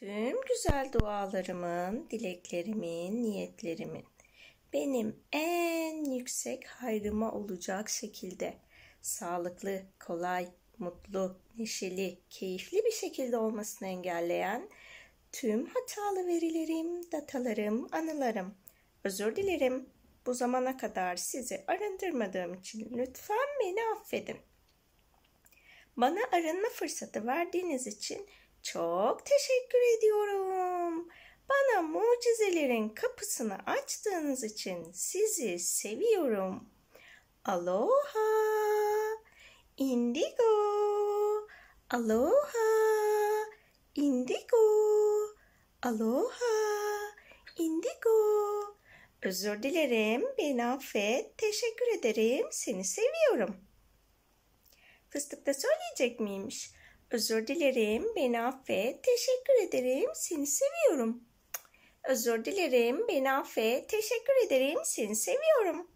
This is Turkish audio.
Tüm güzel dualarımın, dileklerimin, niyetlerimin benim en yüksek hayrıma olacak şekilde sağlıklı, kolay, mutlu, neşeli, keyifli bir şekilde olmasını engelleyen tüm hatalı verilerim, datalarım, anılarım. Özür dilerim. Bu zamana kadar sizi arındırmadığım için lütfen beni affedin. Bana arınma fırsatı verdiğiniz için çok teşekkür ediyorum. Bana mucizelerin kapısını açtığınız için sizi seviyorum. Aloha. Indigo. Aloha. Indigo. Aloha. Indigo. Özür dilerim, beni affet, teşekkür ederim, seni seviyorum. Fıstık da söyleyecek miymiş? Özür dilerim, beni affet, teşekkür ederim, seni seviyorum. Özür dilerim, beni affet, teşekkür ederim, seni seviyorum.